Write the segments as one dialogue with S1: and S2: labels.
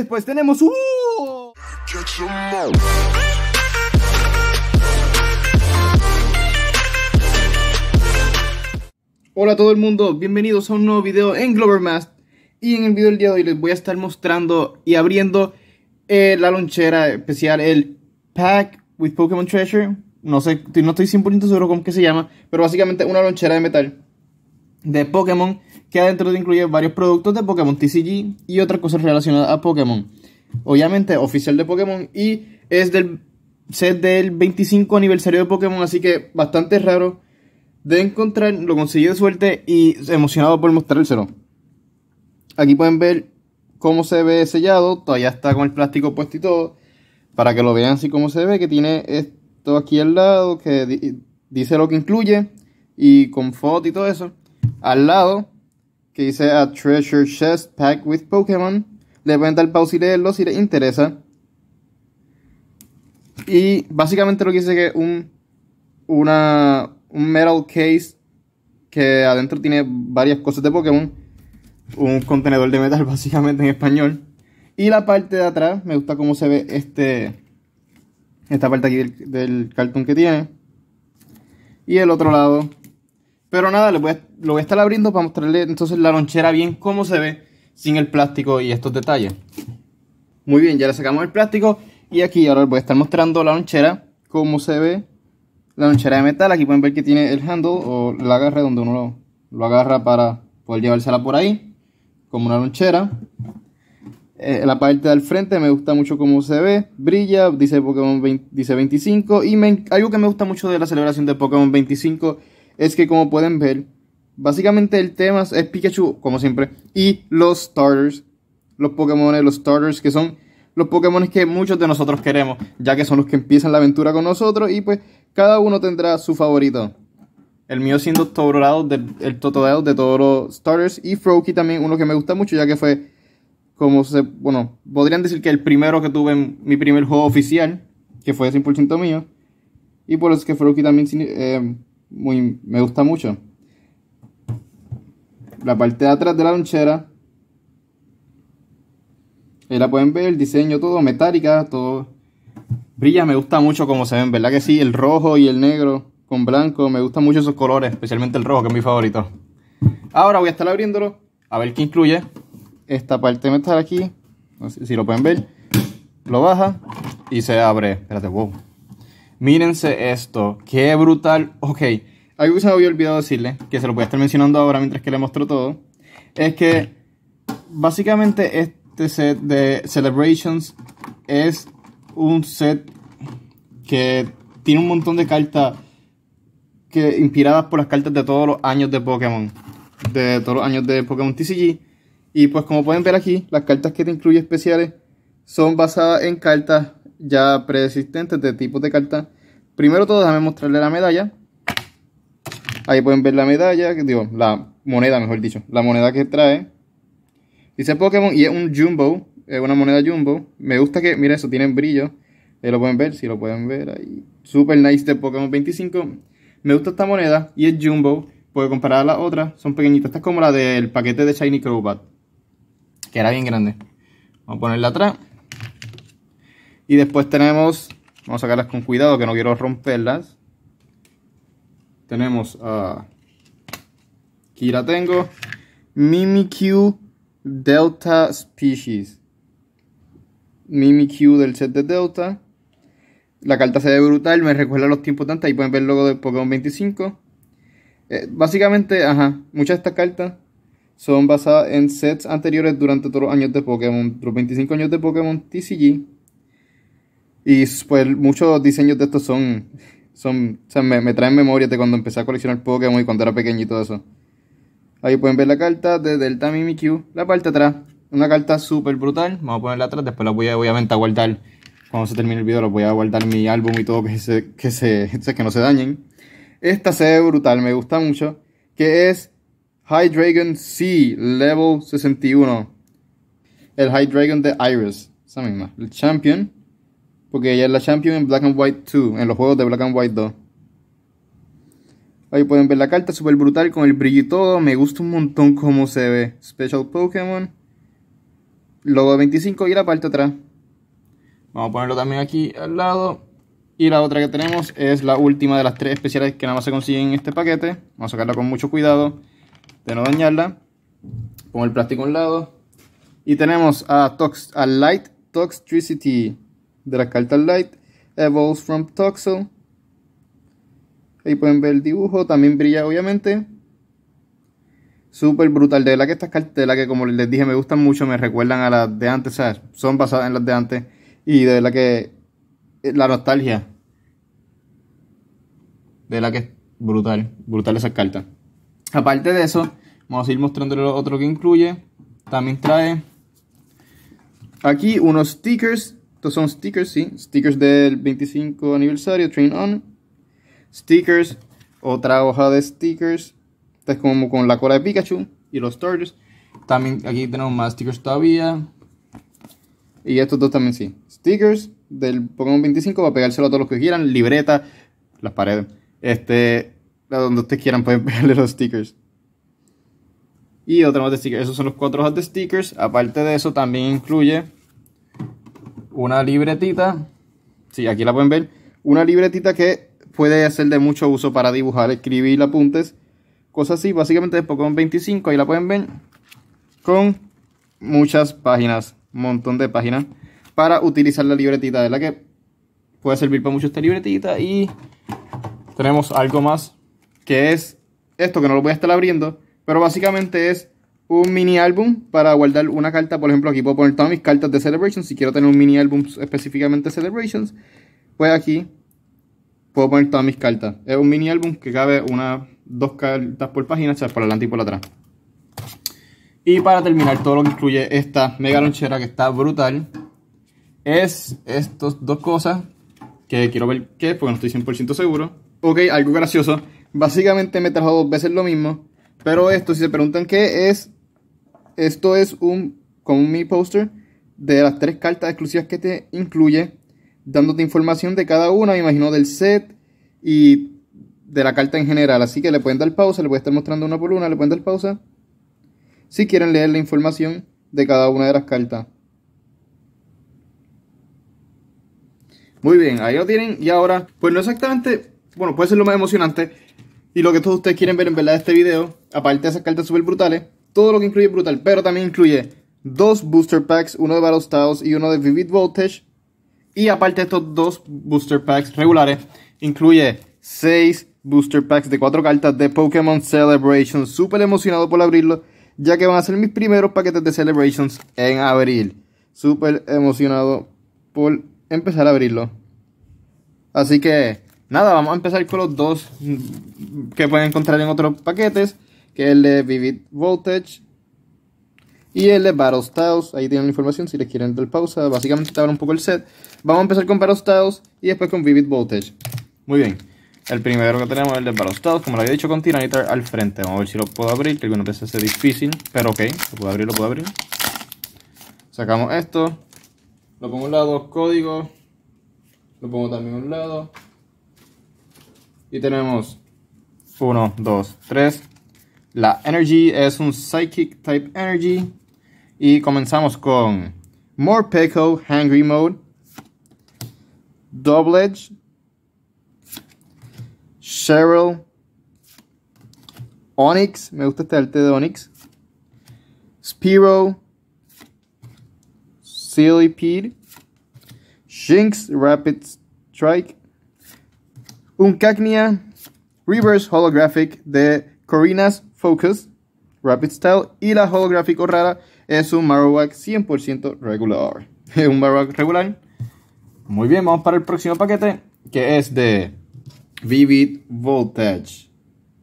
S1: Después tenemos... Uh, Hola a todo el mundo, bienvenidos a un nuevo video en Glovermast Y en el video del día de hoy les voy a estar mostrando y abriendo eh, la lonchera especial, el Pack with Pokémon Treasure No sé, no estoy 100% seguro cómo que se llama, pero básicamente una lonchera de metal de Pokémon que adentro te incluye varios productos de Pokémon TCG y otras cosas relacionadas a Pokémon. Obviamente, oficial de Pokémon y es del set del 25 aniversario de Pokémon, así que bastante raro de encontrar. Lo conseguí de suerte y emocionado por mostrárselo. Aquí pueden ver cómo se ve sellado, todavía está con el plástico puesto y todo, para que lo vean así como se ve, que tiene esto aquí al lado, que dice lo que incluye y con foto y todo eso. Al lado que dice A Treasure Chest Pack with Pokémon. Le pueden dar pausa y leerlo si les interesa. Y básicamente lo que dice que es un, una, un metal case que adentro tiene varias cosas de Pokémon. Un contenedor de metal básicamente en español. Y la parte de atrás, me gusta cómo se ve este esta parte aquí del cartón que tiene. Y el otro lado pero nada, lo voy a estar abriendo para mostrarle entonces la lonchera bien cómo se ve sin el plástico y estos detalles. Muy bien, ya le sacamos el plástico y aquí ahora les voy a estar mostrando la lonchera, cómo se ve la lonchera de metal. Aquí pueden ver que tiene el handle o la agarre donde uno lo, agarra para poder llevársela por ahí, como una lonchera. Eh, la parte del frente me gusta mucho cómo se ve, brilla, dice Pokémon dice 25 y algo que me gusta mucho de la celebración de Pokémon 25 es que como pueden ver, básicamente el tema es Pikachu, como siempre, y los starters, los Pokémon, los starters que son los Pokémon que muchos de nosotros queremos, ya que son los que empiezan la aventura con nosotros y pues cada uno tendrá su favorito. El mío siendo todo el Totodile de todos los starters y Froakie también, uno que me gusta mucho ya que fue como se, bueno, podrían decir que el primero que tuve en mi primer juego oficial, que fue 100% mío, y por eso es que Froakie también eh, muy, me gusta mucho. La parte de atrás de la lonchera. Ahí eh, la pueden ver, el diseño todo metálica, todo brilla, me gusta mucho como se ven, ¿verdad que sí? El rojo y el negro con blanco, me gustan mucho esos colores, especialmente el rojo que es mi favorito. Ahora voy a estar abriéndolo a ver qué incluye. Esta parte metal aquí, no sé si lo pueden ver, lo baja y se abre. Espérate, wow. Mírense esto, qué brutal. Ok, algo que se había olvidado decirle, que se lo voy a estar mencionando ahora mientras que le muestro todo, es que básicamente este set de Celebrations es un set que tiene un montón de cartas que, inspiradas por las cartas de todos los años de Pokémon, de todos los años de Pokémon TCG. Y pues como pueden ver aquí, las cartas que te incluye especiales son basadas en cartas ya preexistentes de tipos de carta. Primero todo, déjame mostrarle la medalla. Ahí pueden ver la medalla, digo, la moneda, mejor dicho, la moneda que trae. Dice Pokémon y es un Jumbo, es una moneda Jumbo. Me gusta que, mira eso, tiene brillo. Ahí eh, lo pueden ver, si lo pueden ver ahí. Super nice de Pokémon 25. Me gusta esta moneda y es Jumbo, porque comparar a las otras, son pequeñitas. Esta es como la del paquete de Shiny Crobat, que era bien grande. Vamos a ponerla atrás. Y después tenemos, vamos a sacarlas con cuidado que no quiero romperlas. Tenemos a... aquí la tengo. Mimikyu Delta Species. Mimikyu del set de Delta. La carta se ve brutal, me recuerda a los tiempos tantos. Ahí pueden ver luego de Pokémon 25. Eh, básicamente, ajá, muchas de estas cartas son basadas en sets anteriores durante todos los años de Pokémon. Los 25 años de Pokémon TCG. Y pues muchos diseños de estos son, son o sea, me, me, traen memoria de cuando empecé a coleccionar Pokémon y cuando era pequeño y todo eso. Ahí pueden ver la carta de Delta Mimikyu, la parte atrás. Una carta súper brutal, vamos a ponerla atrás, después la voy a, obviamente a guardar. Cuando se termine el video la voy a guardar mi álbum y todo, que, se, que, se, que no se dañen. Esta se ve brutal, me gusta mucho, que es High Dragon C, Level 61. El High Dragon de Iris, esa misma, el Champion. Porque ella es la champion en Black and White 2, en los juegos de Black and White 2. Ahí pueden ver la carta, súper brutal, con el brillo y todo. Me gusta un montón cómo se ve. Special Pokémon. Logo 25 y la parte atrás. Vamos a ponerlo también aquí al lado. Y la otra que tenemos es la última de las tres especiales que nada más se consiguen en este paquete. Vamos a sacarla con mucho cuidado de no dañarla. Pongo el plástico a un lado. Y tenemos a, Tox, a Light Toxtricity. De las cartas Light, Evolves from Toxo Ahí pueden ver el dibujo, también brilla obviamente. Súper brutal, de verdad que estas la que como les dije me gustan mucho, me recuerdan a las de antes, sea son basadas en las de antes y de verdad que eh, la nostalgia. De la que es brutal, brutal esas cartas. Aparte de eso, vamos a ir mostrándole lo otro que incluye. También trae aquí unos stickers estos son stickers, sí. Stickers del 25 aniversario, Train On. Stickers, otra hoja de stickers. Esta es como con la cola de Pikachu y los starters. También aquí tenemos más stickers todavía. Y estos dos también sí. Stickers del Pokémon 25 para pegárselo a todos los que quieran. Libreta, las paredes. Este, donde ustedes quieran pueden pegarle los stickers. Y otra más de stickers. Esos son los cuatro hojas de stickers. Aparte de eso también incluye una libretita. Sí, aquí la pueden ver. Una libretita que puede ser de mucho uso para dibujar, escribir apuntes. Cosas así, básicamente es Pokémon 25, ahí la pueden ver. Con muchas páginas, un montón de páginas. Para utilizar la libretita, de la que puede servir para mucho esta libretita. Y tenemos algo más, que es esto que no lo voy a estar abriendo. Pero básicamente es un mini álbum para guardar una carta. Por ejemplo, aquí puedo poner todas mis cartas de Celebrations. Si quiero tener un mini álbum específicamente Celebrations, pues aquí puedo poner todas mis cartas. Es un mini álbum que cabe una, dos cartas por página, o sea, por adelante y por atrás. Y para terminar, todo lo que incluye esta mega lonchera que está brutal es estas dos cosas que quiero ver qué porque no estoy 100% seguro. Ok, algo gracioso. Básicamente me trajo dos veces lo mismo. Pero esto, si se preguntan qué es, esto es un, como mi poster de las tres cartas exclusivas que te incluye, dándote información de cada una, me imagino, del set y de la carta en general. Así que le pueden dar pausa, le voy a estar mostrando una por una, le pueden dar pausa si quieren leer la información de cada una de las cartas. Muy bien, ahí lo tienen. Y ahora, pues no exactamente, bueno, puede ser lo más emocionante. Y lo que todos ustedes quieren ver en verdad este video, aparte de esas cartas súper brutales, todo lo que incluye brutal, pero también incluye dos booster packs, uno de Battle y uno de Vivid Voltage. Y aparte de estos dos booster packs regulares, incluye seis booster packs de cuatro cartas de Pokémon Celebration. Súper emocionado por abrirlo, ya que van a ser mis primeros paquetes de Celebrations en abril. Súper emocionado por empezar a abrirlo. Así que, nada, vamos a empezar con los dos que pueden encontrar en otros paquetes que es el de Vivid Voltage y el de Barrow Ahí tienen la información si les quieren dar pausa. Básicamente te un poco el set. Vamos a empezar con Barrow Styles y después con Vivid Voltage. Muy bien. El primero que tenemos es el de Barrow como lo había dicho, con Tiranitar al frente. Vamos a ver si lo puedo abrir, que no a ser difícil, pero ok, lo puedo abrir, lo puedo abrir. Sacamos esto, lo pongo a un lado, código, lo pongo también a un lado. Y tenemos 1, 2, 3, la Energy es un Psychic Type Energy. Y comenzamos con more Morpeko Hangry Mode, Double Edge, Cheryl, Onyx, me gusta este T de Onyx, Spiro, Silly Jinx Rapid Strike, Uncacnia, Reverse Holographic de Corina's Focus Rapid Style y la holográfico rara es un Marowak 100% regular. un Marowak regular. Muy bien, vamos para el próximo paquete que es de Vivid Voltage.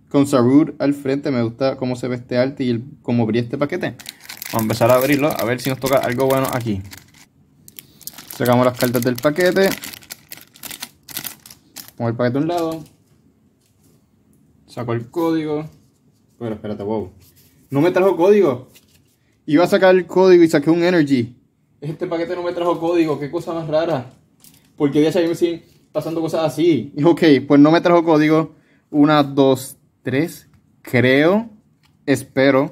S1: Con Sarur al frente, me gusta cómo se ve este arte y cómo brilla este paquete. Vamos a empezar a abrirlo, a ver si nos toca algo bueno aquí. Sacamos las cartas del paquete. Pongo el paquete a un lado. Saco el código. Bueno, espérate, wow. No me trajo código. Iba a sacar el código y saqué un energy. Este paquete no me trajo código, qué cosa más rara. Porque ya me siguen pasando cosas así. Ok, pues no me trajo código. Una, dos, tres. Creo. Espero.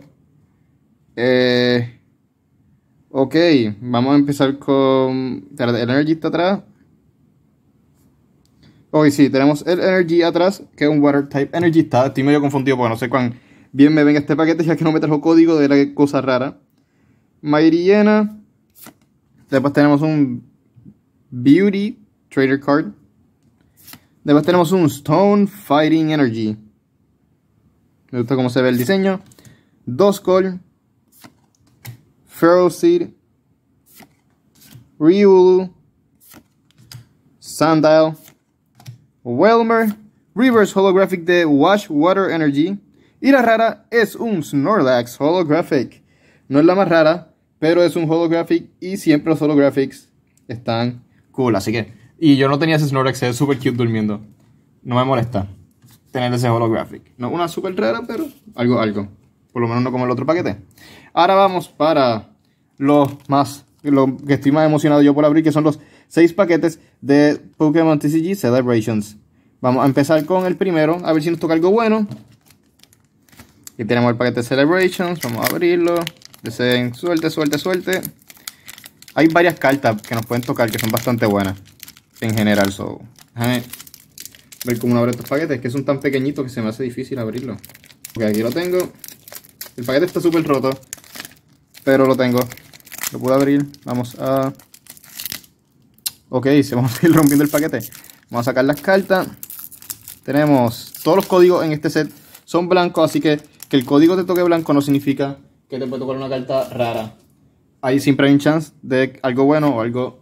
S1: Eh, ok, vamos a empezar con... ¿El energy está atrás? Hoy sí, tenemos el energy atrás, que es un water type energy. Está, estoy medio confundido porque no sé cuán Bien, me venga este paquete ya que no me trajo código de la cosa rara. Yena Después tenemos un Beauty Trader Card. Después tenemos un Stone Fighting Energy. Me gusta cómo se ve el diseño. Dos Call. Feral Seed. Riulu. Sundial. Welmer. Reverse Holographic de Wash Water Energy. Y la rara es un Snorlax Holographic. No es la más rara, pero es un Holographic y siempre los Holographics están cool. Así que, y yo no tenía ese Snorlax, es súper cute durmiendo. No me molesta tener ese Holographic. No, una súper rara, pero algo, algo. Por lo menos no como el otro paquete. Ahora vamos para los más, lo que estoy más emocionado yo por abrir, que son los seis paquetes de Pokémon TCG Celebrations. Vamos a empezar con el primero, a ver si nos toca algo bueno y tenemos el paquete Celebrations. Vamos a abrirlo. Deseen suerte, suerte, suerte. Hay varias cartas que nos pueden tocar que son bastante buenas. En general, so. Déjame ver cómo uno abre estos paquetes. que son tan pequeñitos que se me hace difícil abrirlo. Ok, aquí lo tengo. El paquete está súper roto. Pero lo tengo. Lo puedo abrir. Vamos a... Ok, se vamos a ir rompiendo el paquete. Vamos a sacar las cartas. Tenemos todos los códigos en este set. Son blancos, así que que el código te toque blanco no significa que te puede tocar una carta rara. Ahí siempre hay un chance de algo bueno o algo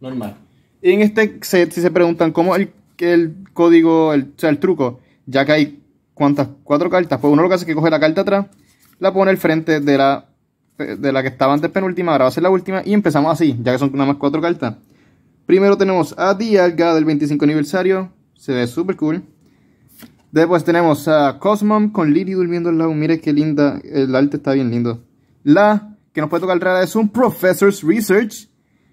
S1: normal. Y en este set, si se preguntan cómo el, el código, el, o sea, el truco, ya que hay cuántas, cuatro cartas, pues uno lo que hace es que coge la carta atrás, la pone al frente de la, de la que estaba antes penúltima, ahora va a ser la última, y empezamos así, ya que son nada más cuatro cartas. Primero tenemos a Dialga del 25 aniversario, se ve super cool. Después tenemos a Cosmom con Lily durmiendo al lado. Mire qué linda. El arte está bien lindo. La que nos puede tocar rara es un Professor's Research.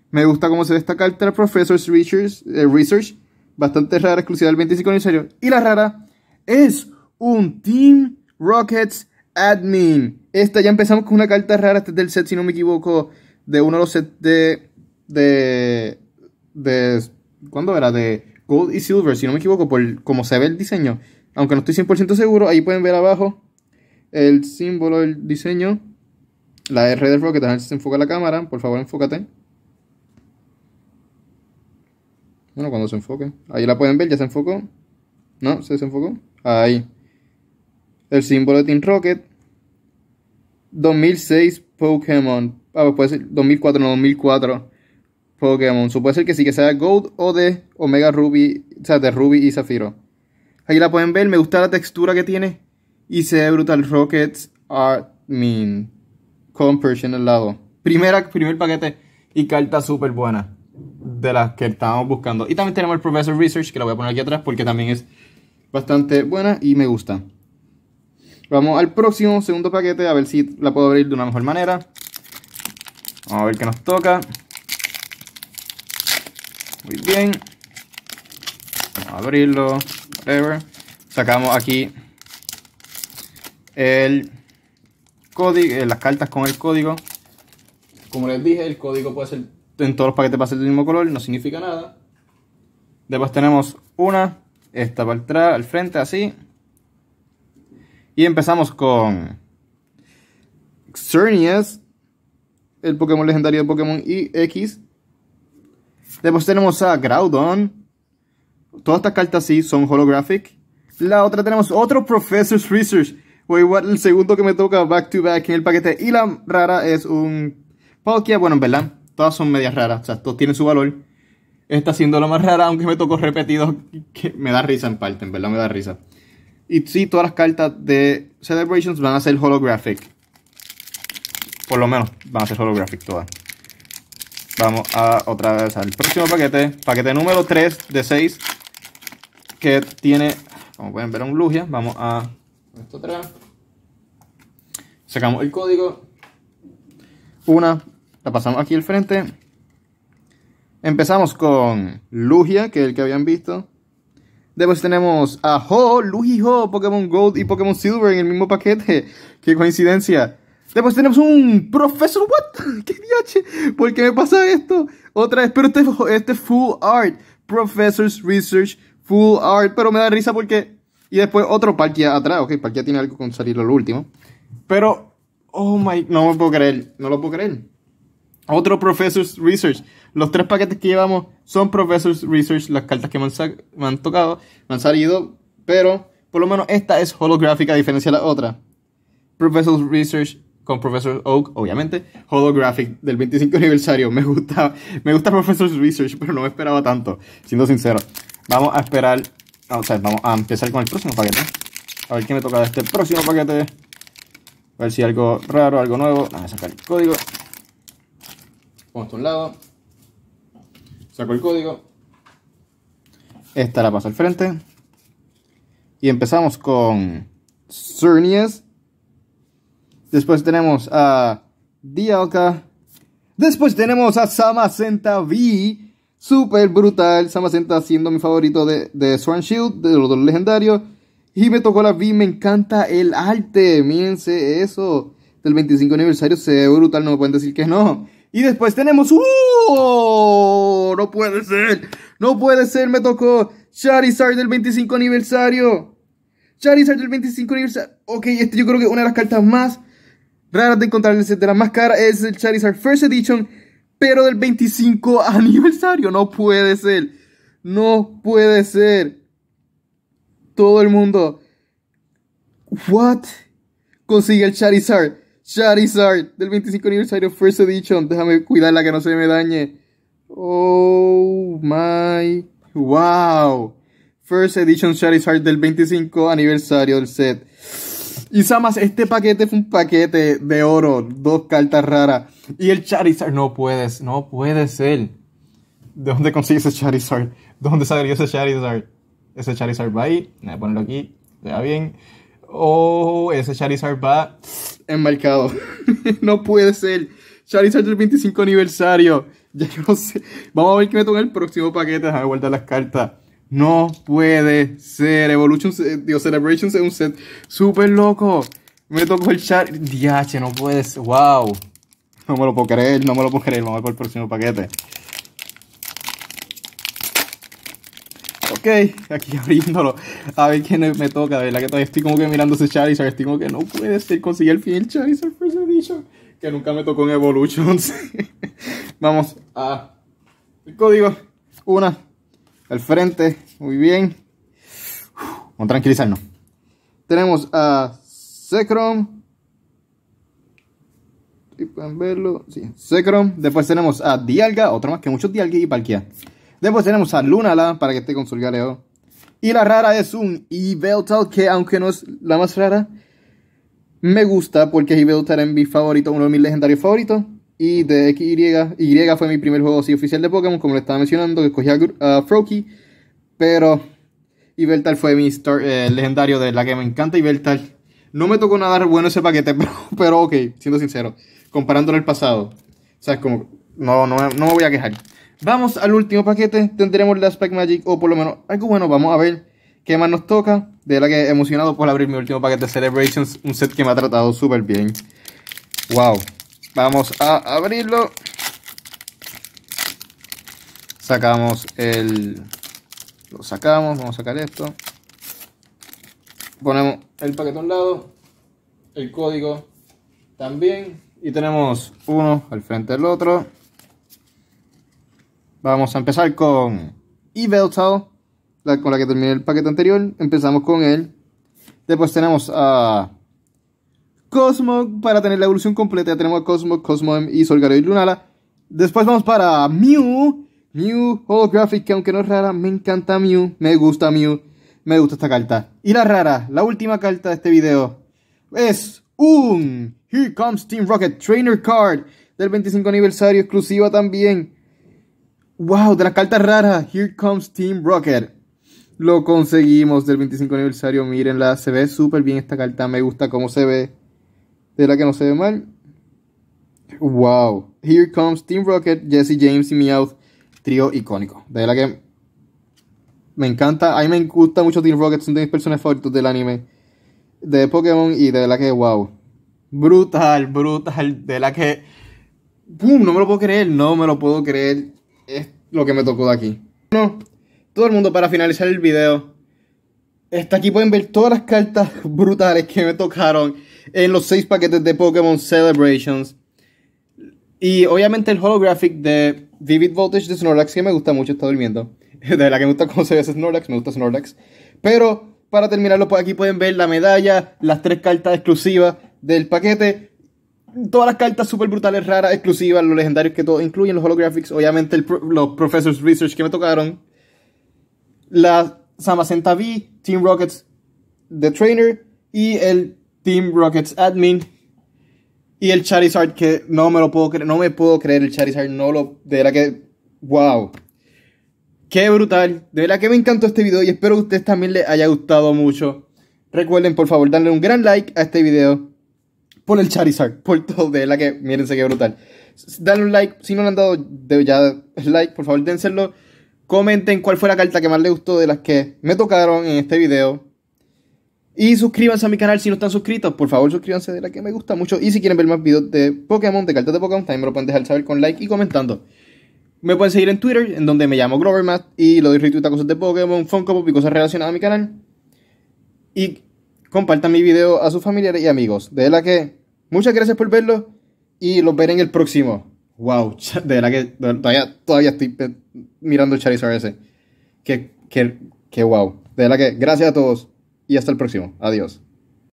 S1: Me gusta cómo se destaca el Professor's Research, eh, Research. Bastante rara, exclusiva del 25 aniversario. Y la rara es un Team Rockets Admin. Esta ya empezamos con una carta rara. Este es del set, si no me equivoco. De uno de los sets de. de. de. ¿Cuándo era? De Gold y Silver, si no me equivoco, por cómo se ve el diseño aunque no estoy 100% seguro, ahí pueden ver abajo el símbolo, el diseño, la R del Rocket, a ver se enfoca la cámara, por favor enfócate. Bueno, cuando se enfoque. Ahí la pueden ver, ya se enfocó. No, se desenfocó. Ahí. El símbolo de Team Rocket. 2006 Pokémon. Ah, pues puede ser 2004, no, 2004 Pokémon. supone ser que sí que sea Gold o de Omega Ruby, o sea, de Ruby y Zafiro. Aquí la pueden ver, me gusta la textura que tiene. Y se brutal. Rockets are mean. compression al lado. Primera, primer paquete y carta súper buena. De las que estábamos buscando. Y también tenemos el Professor Research, que la voy a poner aquí atrás porque también es bastante buena y me gusta. Vamos al próximo, segundo paquete, a ver si la puedo abrir de una mejor manera. Vamos a ver qué nos toca. Muy bien. Vamos a abrirlo. Sacamos aquí el código, eh, las cartas con el código. Como les dije, el código puede ser en todos los paquetes te ser mismo color, no significa nada. Después tenemos una, esta para atrás, al frente, así. Y empezamos con Xerneas, el Pokémon legendario de Pokémon X. Después tenemos a Groudon, Todas estas cartas sí son holographic. La otra tenemos otro Professor's Research. O igual el segundo que me toca back to back en el paquete. Y la rara es un Palkia. Bueno, en verdad, todas son medias raras. O sea, todas tienen su valor. Esta siendo la más rara, aunque me tocó repetido. Que me da risa en parte, en verdad me da risa. Y sí, todas las cartas de Celebrations van a ser holographic. Por lo menos van a ser holographic todas. Vamos a otra vez al próximo paquete. Paquete número 3 de 6 que tiene, como pueden ver, un Lugia. Vamos a esto atrás. Sacamos el código. Una, la pasamos aquí al frente. Empezamos con Lugia, que es el que habían visto. Después tenemos a Ho, Ho Pokémon Gold y Pokémon Silver en el mismo paquete. ¡Qué coincidencia! Después tenemos un Professor What? ¡Qué diache ¿Por qué me pasa esto? Otra vez, pero este, este full art. Professor's Research full art, pero me da risa porque... Y después otro Parkia atrás, ok, ya tiene algo con salir lo último. Pero, oh my, no me puedo creer, no lo puedo creer. Otro Professor's Research. Los tres paquetes que llevamos son Professor's Research, las cartas que me han, han tocado, me han salido, pero por lo menos esta es holográfica a diferencia de la otra. Professor's Research con Professor Oak, obviamente. Holographic del 25 aniversario. Me gusta, me gusta Professor's Research, pero no me esperaba tanto, siendo sincero. Vamos a esperar. vamos a empezar con el próximo paquete. A ver qué me toca de este próximo paquete. A ver si hay algo raro, algo nuevo. Vamos a sacar el código. Pongo esto a un lado. Saco el código. Esta la paso al frente. Y empezamos con Cernius. Después tenemos a Dialka. Después tenemos a Samacenta V. Súper brutal. Samacenta siendo mi favorito de, de Swan Shield, de los legendarios. Y me tocó la V. me encanta el arte. Mírense eso. Del 25 aniversario se ve brutal, no me pueden decir que no. Y después tenemos. ¡Uh! No puede ser. No puede ser, me tocó Charizard del 25 aniversario. Charizard del 25 aniversario. Ok, este yo creo que una de las cartas más raras de encontrar en el de las más cara. es el Charizard First Edition pero del 25 aniversario. No puede ser. No puede ser. Todo el mundo. What? Consigue el Charizard. Charizard del 25 aniversario First Edition. Déjame cuidarla que no se me dañe. Oh my. Wow. First Edition Charizard del 25 aniversario del set. Y Samas, este paquete fue un paquete de oro, dos cartas raras. Y el Charizard, no puedes, no puede ser. ¿De dónde consigues ese Charizard? ¿De dónde salió ese Charizard? Ese Charizard va ahí, voy a ponerlo aquí, se va bien. Oh, ese Charizard va enmarcado. no puede ser. Charizard del 25 aniversario. Ya que no sé. Vamos a ver qué me toca el próximo paquete. Déjame guardar las cartas. No puede ser. Evolution, Dios, Celebrations es un set super loco. Me tocó el Char Diache, no puede ser, Wow. No me lo puedo creer, no me lo puedo creer. Vamos a ver por el próximo paquete. Ok, aquí abriéndolo. A ver quién me toca. De verdad que todavía estoy como que mirando ese Charizard. Estoy como que no puede ser. Conseguí el fin el Charizard First Edition. Que nunca me tocó en Evolutions. Vamos a. El código. Una al frente. Muy bien. Vamos a tranquilizarnos. Tenemos a Secrom. Si pueden verlo. Sí, Secrom. Después tenemos a Dialga, Otro más que muchos Dialga y Palkia. Después tenemos a Lunala para que esté con su galeo. Eh, oh. Y la rara es un Ibeltal, que aunque no es la más rara, me gusta porque estar es mi favorito, uno de mis legendarios favoritos. Y de XY, Y fue mi primer juego así oficial de Pokémon, como le estaba mencionando, que escogí a Froakie. Pero Ibertal fue mi eh, legendario de la que me encanta Ibertal. No me tocó nada bueno ese paquete, pero, pero ok, siendo sincero, comparándolo al pasado. O sea, es como, no, no, me voy a quejar. Vamos al último paquete, tendremos la Spike Magic, o por lo menos algo bueno, vamos a ver qué más nos toca. De la que he emocionado por abrir mi último paquete Celebrations, un set que me ha tratado súper bien. Wow, Vamos a abrirlo. Sacamos el... Lo sacamos, vamos a sacar esto. Ponemos el paquete a un lado, el código también. Y tenemos uno al frente del otro. Vamos a empezar con E la con la que terminé el paquete anterior. Empezamos con él. Después tenemos a Cosmo para tener la evolución completa. Ya tenemos a Cosmo, Cosmo y Solgaro y Lunala. Después vamos para Mew. Mew Holographic, que aunque no es rara, me encanta Mew. Me gusta Mew. Me gusta esta carta. Y la rara, la última carta de este video, es un Here Comes Team Rocket Trainer Card del 25 aniversario, exclusiva también. ¡Wow! De la carta rara, Here Comes Team Rocket. Lo conseguimos del 25 aniversario, mírenla, se ve súper bien esta carta, me gusta cómo se ve. De la que no se ve mal? Wow. Here comes Team Rocket, Jesse James y Meowth. Trío icónico. De la que me encanta. A mí me gusta mucho Team Rocket. Son de mis personajes favoritos del anime. De Pokémon. Y de la que wow. Brutal, brutal. De la que. ¡Pum! No me lo puedo creer. No me lo puedo creer. Es lo que me tocó de aquí. Bueno, todo el mundo para finalizar el video. Hasta aquí pueden ver todas las cartas brutales que me tocaron en los seis paquetes de Pokémon Celebrations. Y obviamente el holographic de Vivid Voltage de Snorlax, que me gusta mucho, está durmiendo. De la que me gusta cómo se ve ese Snorlax, me gusta Snorlax. Pero para terminarlo, pues, aquí pueden ver la medalla, las tres cartas exclusivas del paquete. Todas las cartas súper brutales, raras, exclusivas, los legendarios que todo incluyen, los holographics, obviamente los Professors Research que me tocaron. La Samacenta V, Team Rockets, The Trainer y el Team Rockets Admin. Y el Charizard que no me lo puedo creer, no me puedo creer el Charizard, no lo, de verdad que, wow. Qué brutal, de verdad que me encantó este video y espero que a ustedes también les haya gustado mucho. Recuerden por favor darle un gran like a este video por el Charizard, por todo, de verdad que, mírense qué brutal. Dale un like, si no le han dado de, ya like, por favor dénselo. Comenten cuál fue la carta que más les gustó de las que me tocaron en este video. Y suscríbanse a mi canal si no están suscritos. Por favor, suscríbanse de la que me gusta mucho. Y si quieren ver más videos de Pokémon, de cartas de Pokémon, también me lo pueden dejar saber con like y comentando. Me pueden seguir en Twitter, en donde me llamo Grovermat y lo doy a cosas de Pokémon, Funko y cosas relacionadas a mi canal. Y compartan mi video a sus familiares y amigos. De la que muchas gracias por verlo y los veré en el próximo. Wow, de la que todavía, todavía estoy mirando Charizard ese. Qué que, que wow. De la que gracias a todos y hasta el próximo. Adiós.